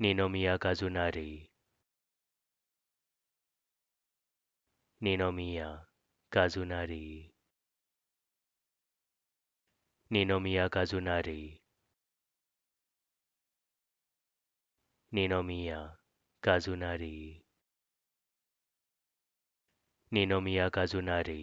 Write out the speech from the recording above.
Ninomiya Kazunari Ninomiya Kazunari Ninomiya Kazunari Ninomiya Kazunari Ninomiya Kazunari